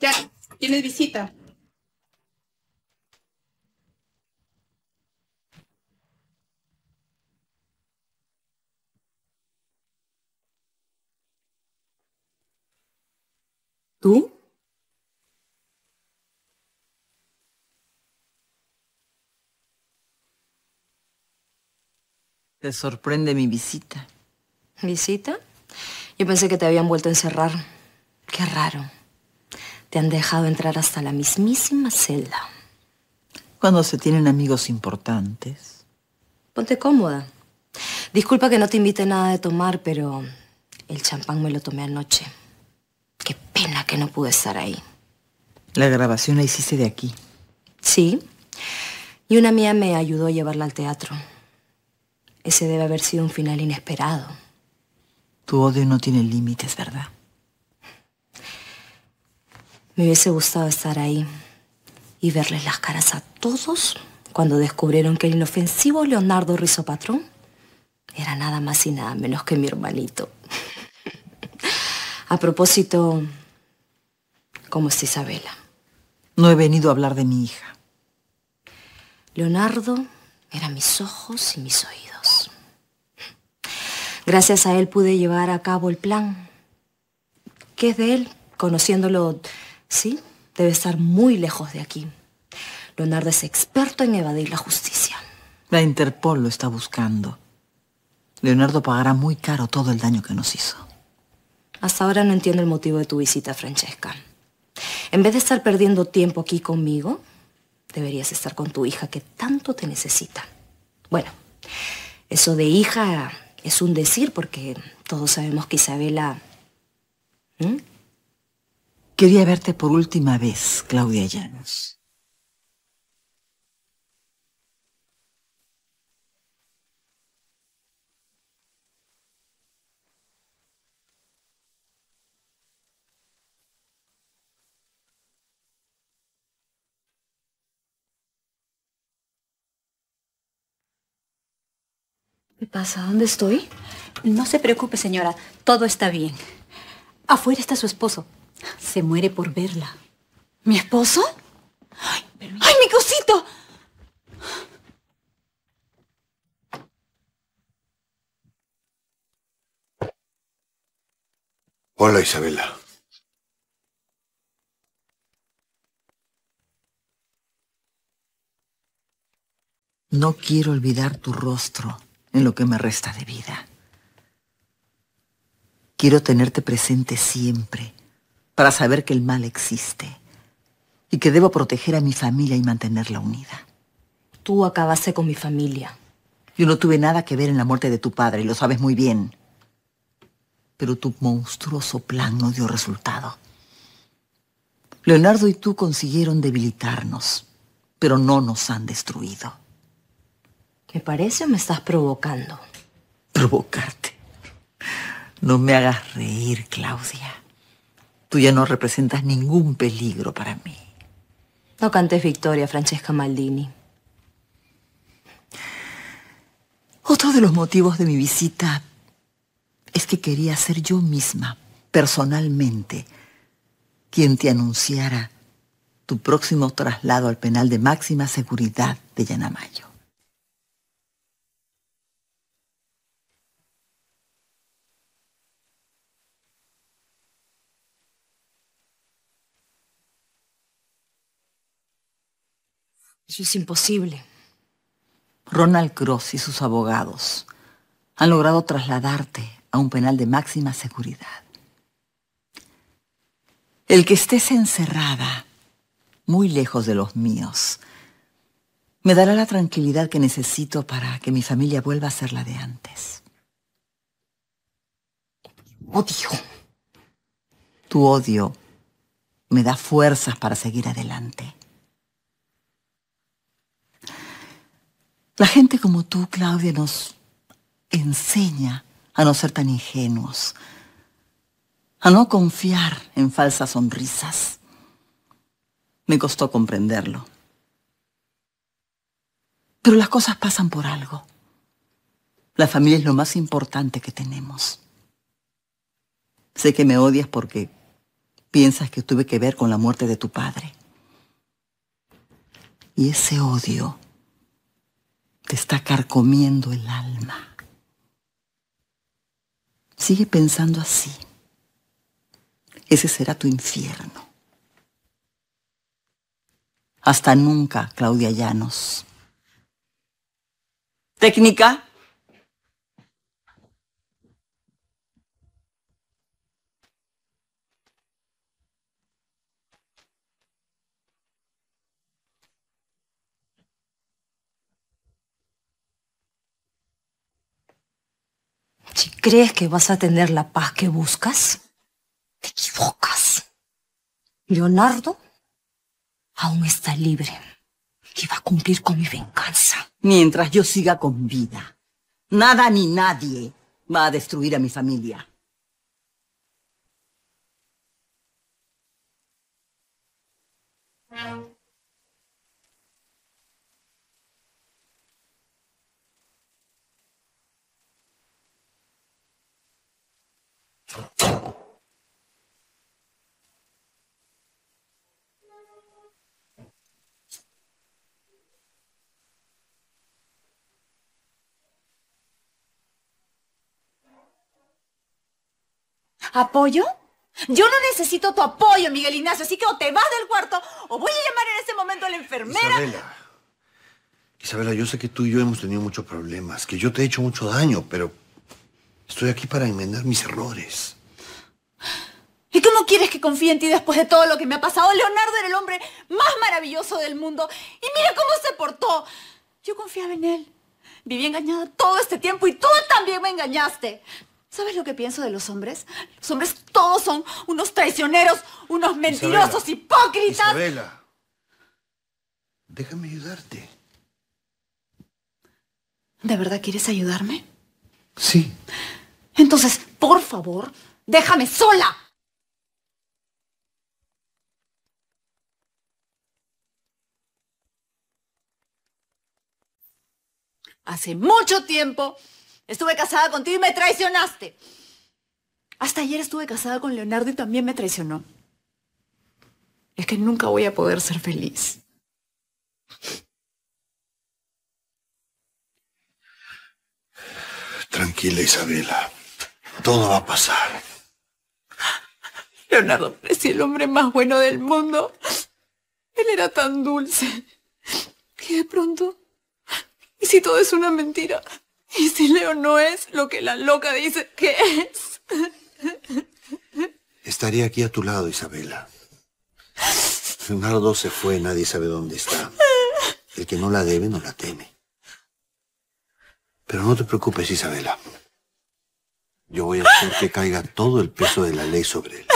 Ya, tienes visita. ¿Tú? Te sorprende mi visita. ¿Visita? Yo pensé que te habían vuelto a encerrar. Qué raro. Te han dejado entrar hasta la mismísima celda. Cuando se tienen amigos importantes. Ponte cómoda. Disculpa que no te invite nada de tomar, pero el champán me lo tomé anoche. Qué pena que no pude estar ahí. La grabación la hiciste de aquí. Sí. Y una mía me ayudó a llevarla al teatro. Ese debe haber sido un final inesperado. Tu odio no tiene límites, ¿verdad? Me hubiese gustado estar ahí y verles las caras a todos cuando descubrieron que el inofensivo Leonardo Rizopatrón era nada más y nada menos que mi hermanito. a propósito, ¿cómo es Isabela? No he venido a hablar de mi hija. Leonardo era mis ojos y mis oídos. Gracias a él pude llevar a cabo el plan. ¿Qué es de él? Conociéndolo Sí, debe estar muy lejos de aquí. Leonardo es experto en evadir la justicia. La Interpol lo está buscando. Leonardo pagará muy caro todo el daño que nos hizo. Hasta ahora no entiendo el motivo de tu visita, Francesca. En vez de estar perdiendo tiempo aquí conmigo, deberías estar con tu hija que tanto te necesita. Bueno, eso de hija es un decir porque todos sabemos que Isabela... ¿Mm? Quería verte por última vez, Claudia Llanos. ¿Qué pasa? ¿Dónde estoy? No se preocupe, señora. Todo está bien. Afuera está su esposo. Se muere por verla. ¿Mi esposo? ¡Ay, mi cosito! Hola, Isabela. No quiero olvidar tu rostro en lo que me resta de vida. Quiero tenerte presente siempre para saber que el mal existe y que debo proteger a mi familia y mantenerla unida. Tú acabaste con mi familia. Yo no tuve nada que ver en la muerte de tu padre, y lo sabes muy bien. Pero tu monstruoso plan no dio resultado. Leonardo y tú consiguieron debilitarnos, pero no nos han destruido. ¿Qué parece o me estás provocando? Provocarte. No me hagas reír, Claudia. Tú ya no representas ningún peligro para mí. No cantes victoria, Francesca Maldini. Otro de los motivos de mi visita es que quería ser yo misma, personalmente, quien te anunciara tu próximo traslado al penal de máxima seguridad de Yanamayo. Eso es imposible. Ronald Cross y sus abogados han logrado trasladarte a un penal de máxima seguridad. El que estés encerrada, muy lejos de los míos, me dará la tranquilidad que necesito para que mi familia vuelva a ser la de antes. Odio. Oh, tu odio me da fuerzas para seguir adelante. La gente como tú, Claudia, nos enseña a no ser tan ingenuos, a no confiar en falsas sonrisas. Me costó comprenderlo. Pero las cosas pasan por algo. La familia es lo más importante que tenemos. Sé que me odias porque piensas que tuve que ver con la muerte de tu padre. Y ese odio te está carcomiendo el alma. Sigue pensando así. Ese será tu infierno. Hasta nunca, Claudia Llanos. Técnica. Si crees que vas a tener la paz que buscas, te equivocas. Leonardo aún está libre y va a cumplir con mi venganza. Mientras yo siga con vida, nada ni nadie va a destruir a mi familia. ¿Apoyo? Yo no necesito tu apoyo, Miguel Ignacio, así que o te vas del cuarto o voy a llamar en ese momento a la enfermera. Isabela, Isabela, yo sé que tú y yo hemos tenido muchos problemas, que yo te he hecho mucho daño, pero estoy aquí para enmendar mis errores. ¿Y cómo quieres que confíe en ti después de todo lo que me ha pasado? Leonardo era el hombre más maravilloso del mundo y mira cómo se portó. Yo confiaba en él. Viví engañada todo este tiempo y tú también me engañaste. ¿Sabes lo que pienso de los hombres? Los hombres todos son unos traicioneros, unos mentirosos, hipócritas. Isabela, déjame ayudarte. ¿De verdad quieres ayudarme? Sí. Entonces, por favor, déjame sola. Hace mucho tiempo Estuve casada contigo y me traicionaste. Hasta ayer estuve casada con Leonardo y también me traicionó. Es que nunca voy a poder ser feliz. Tranquila, Isabela. Todo va a pasar. Leonardo parecía el hombre más bueno del mundo. Él era tan dulce. que de pronto... ¿Y si todo es una mentira? ¿Y si Leo no es lo que la loca dice que es? Estaría aquí a tu lado, Isabela. Leonardo se fue, nadie sabe dónde está. El que no la debe no la teme. Pero no te preocupes, Isabela. Yo voy a hacer que caiga todo el peso de la ley sobre él.